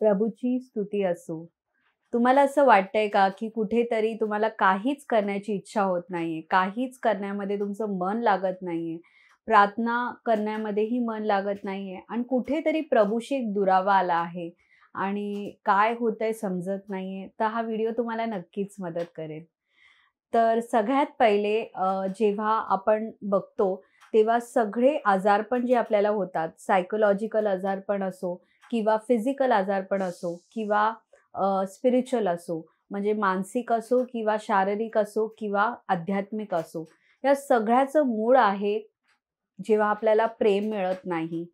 प्रभूची स्तुती असो तुम्हाला असं वाटतंय का की कुठेतरी तुम्हाला काहीच करण्याची इच्छा होत नाहीये काहीच करण्यामध्ये तुमचं मन लागत नाहीये प्रार्थना करण्यामध्येही मन लागत नाहीये आणि कुठेतरी प्रभूशी एक दुरावा आला आहे आणि काय होतंय समजत नाहीये तर हा व्हिडिओ तुम्हाला नक्कीच मदत करेल तर सगळ्यात पहिले जेव्हा आपण बघतो तेव्हा सगळे आजारपण जे आपल्याला होतात सायकोलॉजिकल आजारपण असो किंवा फिजिकल आजारपण असो किंवा स्पिरिच्युअल असो म्हणजे मानसिक असो किंवा शारीरिक असो किंवा आध्यात्मिक असो या सगळ्याचं मूळ आहे जेव्हा आपल्याला प्रेम मिळत नाही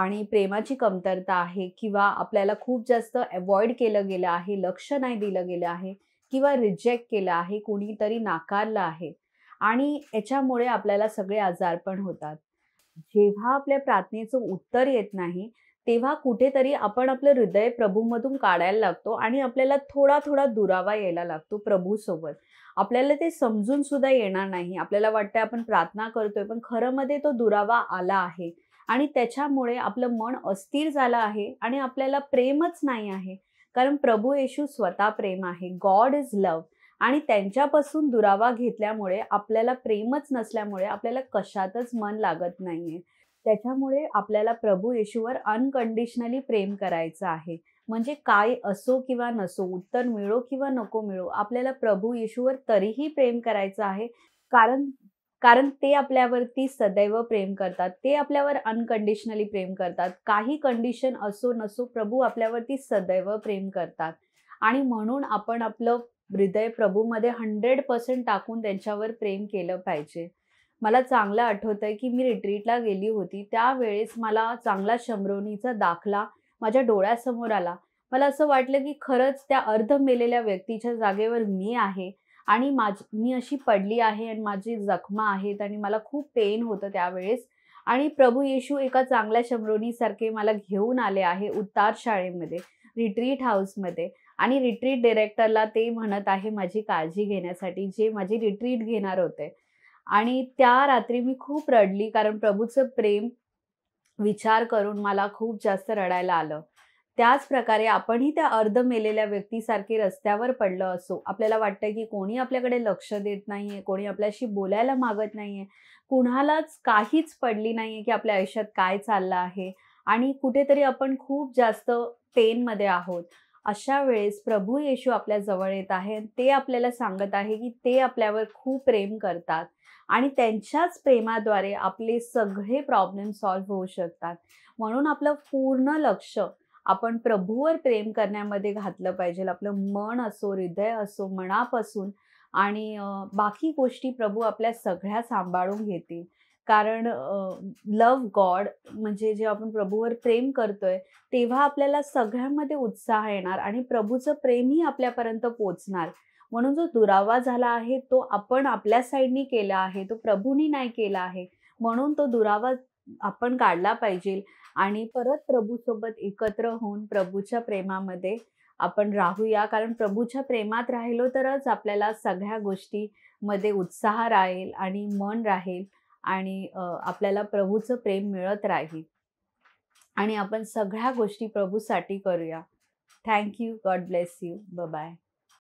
आणि प्रेमाची कमतरता आहे किंवा आपल्याला खूप जास्त अवॉइड केलं गेलं आहे लक्ष नाही दिलं गेलं आहे किंवा रिजेक्ट केलं आहे कोणीतरी नाकारलं आहे आणि याच्यामुळे आपल्याला सगळे आजार पण होतात जेव्हा आपल्या प्रार्थनेचं उत्तर येत नाही तेव्हा कुठेतरी आपण आपलं हृदय प्रभूमधून काढायला लागतो आणि आपल्याला थोडा थोडा दुरावा यायला लागतो प्रभूसोबत आपल्याला ते समजून सुद्धा येणार नाही आपल्याला वाटतं आपण प्रार्थना करतोय पण खरं मध्ये तो दुरावा आला आहे आणि त्याच्यामुळे आपलं मन अस्थिर झालं आहे आणि आपल्याला प्रेमच नाही आहे कारण प्रभू येशू स्वतः प्रेम आहे गॉड इज लव्ह आणि त्यांच्यापासून दुरावा घेतल्यामुळे आपल्याला प्रेमच नसल्यामुळे आपल्याला कशातच मन लागत नाहीये त्याच्यामुळे आपल्याला प्रभू येशूवर अनकंडिशनली प्रेम करायचं आहे म्हणजे काय असो किंवा नसो उत्तर मिळो किंवा नको मिळो आपल्याला प्रभू येशूवर तरीही प्रेम करायचं आहे कारण कारण ते आपल्यावरती सदैव प्रेम करतात ते आपल्यावर अनकंडिशनली प्रेम करतात काही कंडिशन असो नसो प्रभू आपल्यावरती सदैव प्रेम करतात आणि म्हणून आपण आपलं हृदय प्रभूमध्ये हंड्रेड पर्सेंट टाकून त्यांच्यावर प्रेम केलं पाहिजे मला चांगलं आठवत आहे की मी रिट्रीटला गेली होती त्यावेळेस मला चांगला शंभरवणीचा दाखला माझ्या डोळ्यासमोर आला मला असं वाटलं की खरंच त्या अर्ध मेलेल्या व्यक्तीच्या जागेवर मी आहे आणि माझ मी अशी पडली आहे आणि माझी जखमा आहेत आणि मला खूप पेन होतं त्यावेळेस आणि प्रभू येशू एका चांगल्या शमरोणीसारखे मला घेऊन आले आहे उतार शाळेमध्ये रिट्रीट हाऊसमध्ये आणि रिट्रीट डिरेक्टरला ते म्हणत आहे माझी काळजी घेण्यासाठी जे माझी रिट्रीट घेणार होते आणि त्या रात्री मी खूप रडली कारण प्रभूचं प्रेम विचार करून मला खूप जास्त रडायला आलं त्याच प्रकारे आपणही त्या अर्ध मेलेल्या व्यक्तीसारखे रस्त्यावर पडलं असो आपल्याला वाटतं की कोणी आपल्याकडे लक्ष देत नाहीये कोणी आपल्याशी बोलायला मागत नाहीये कुणालाच काहीच पडली नाहीये की आपल्या आयुष्यात काय चाललं आहे आणि कुठेतरी आपण खूप जास्त पेनमध्ये आहोत अशा वेळेस प्रभू येशू आपल्या जवळ येत आहे ते आपल्याला सांगत आहे की ते आपल्यावर खूप प्रेम करतात आणि त्यांच्याच प्रेमाद्वारे आपले सगळे प्रॉब्लेम सॉल्व्ह होऊ शकतात म्हणून आपलं पूर्ण लक्ष आपण प्रभूवर प्रेम करण्यामध्ये घातलं पाहिजे आपलं मन असो हृदय असो मनापासून आणि बाकी गोष्टी प्रभू आपल्या सगळ्या सांभाळून घेतील कारण लव गॉड म्हणजे जे आपण प्रभूवर प्रेम करतोय तेव्हा आपल्याला सगळ्यांमध्ये उत्साह येणार आणि प्रभूचं प्रेमही आपल्यापर्यंत पोचणार म्हणून जो दुरावा झाला आहे तो आपण आपल्या साईडनी केला आहे तो प्रभूंनी नाही केला आहे म्हणून तो दुरावा आपण काढला पाहिजे आणि परत प्रभूसोबत एकत्र होऊन प्रभूच्या प्रेमामध्ये आपण राहूया कारण प्रभूच्या प्रेमात राहिलो तरच आपल्याला सगळ्या गोष्टीमध्ये उत्साह राहील आणि मन राहील आणि आपल्याला प्रभूचं प्रेम मिळत राहील आणि आपण सगळ्या गोष्टी प्रभूसाठी करूया थँक्यू गॉड ब्लेस यू ब बाय